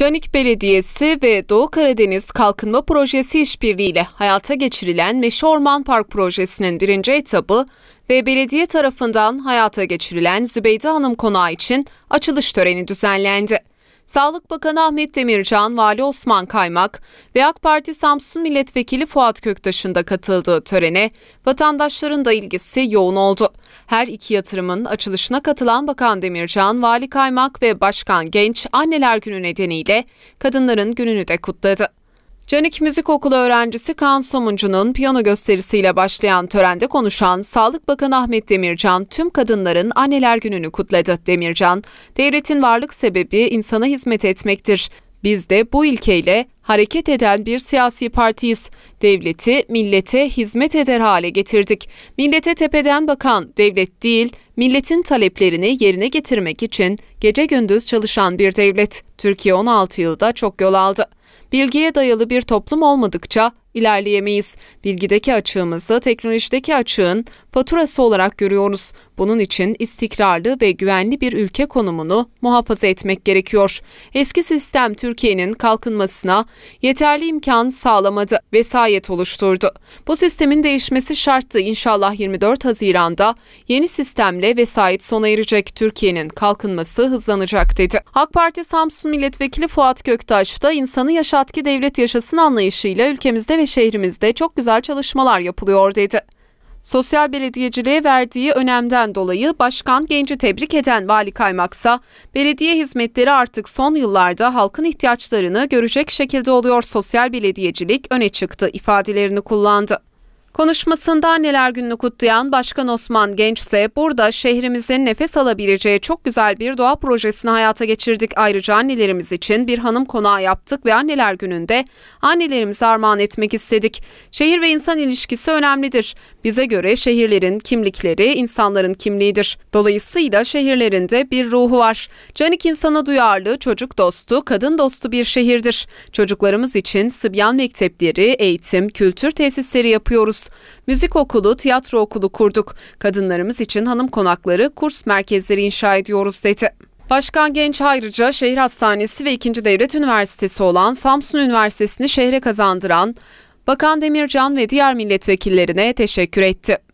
Canik Belediyesi ve Doğu Karadeniz Kalkınma Projesi işbirliğiyle hayata geçirilen Meşe Orman Park Projesi'nin birinci etabı ve belediye tarafından hayata geçirilen Zübeyde Hanım Konağı için açılış töreni düzenlendi. Sağlık Bakanı Ahmet Demircan, Vali Osman Kaymak ve AK Parti Samsun Milletvekili Fuat Köktaş'ın da katıldığı törene vatandaşların da ilgisi yoğun oldu. Her iki yatırımın açılışına katılan Bakan Demircan, Vali Kaymak ve Başkan Genç Anneler Günü nedeniyle kadınların gününü de kutladı. Canik Müzik Okulu öğrencisi Kaan Somuncu'nun piyano gösterisiyle başlayan törende konuşan Sağlık Bakanı Ahmet Demircan tüm kadınların anneler gününü kutladı. Demircan, devletin varlık sebebi insana hizmet etmektir. Biz de bu ilkeyle hareket eden bir siyasi partiyiz. Devleti millete hizmet eder hale getirdik. Millete tepeden bakan devlet değil, milletin taleplerini yerine getirmek için gece gündüz çalışan bir devlet. Türkiye 16 yılda çok yol aldı bilgiye dayalı bir toplum olmadıkça ilerleyemeyiz. Bilgideki açığımızı teknolojideki açığın faturası olarak görüyoruz. Bunun için istikrarlı ve güvenli bir ülke konumunu muhafaza etmek gerekiyor. Eski sistem Türkiye'nin kalkınmasına yeterli imkan sağlamadı, vesayet oluşturdu. Bu sistemin değişmesi şarttı. İnşallah 24 Haziran'da yeni sistemle vesayet sona erecek. Türkiye'nin kalkınması hızlanacak dedi. AK Parti Samsun Milletvekili Fuat Göktaş da insanı yaşat ki devlet yaşasın anlayışıyla ülkemizde ve şehrimizde çok güzel çalışmalar yapılıyor dedi. Sosyal belediyeciliğe verdiği önemden dolayı başkan genci tebrik eden vali kaymaksa, belediye hizmetleri artık son yıllarda halkın ihtiyaçlarını görecek şekilde oluyor sosyal belediyecilik öne çıktı ifadelerini kullandı. Konuşmasında anneler gününü kutlayan Başkan Osman Genç ise burada şehrimizin nefes alabileceği çok güzel bir doğa projesini hayata geçirdik. Ayrıca annelerimiz için bir hanım konağı yaptık ve anneler gününde annelerimize armağan etmek istedik. Şehir ve insan ilişkisi önemlidir. Bize göre şehirlerin kimlikleri insanların kimliğidir. Dolayısıyla şehirlerinde bir ruhu var. Canik insana duyarlı, çocuk dostu, kadın dostu bir şehirdir. Çocuklarımız için Sibyan Mektepleri, eğitim, kültür tesisleri yapıyoruz okuyoruz. Müzik okulu, tiyatro okulu kurduk. Kadınlarımız için hanım konakları, kurs merkezleri inşa ediyoruz dedi. Başkan Genç ayrıca şehir hastanesi ve 2. Devlet Üniversitesi olan Samsun Üniversitesi'ni şehre kazandıran Bakan Demircan ve diğer milletvekillerine teşekkür etti.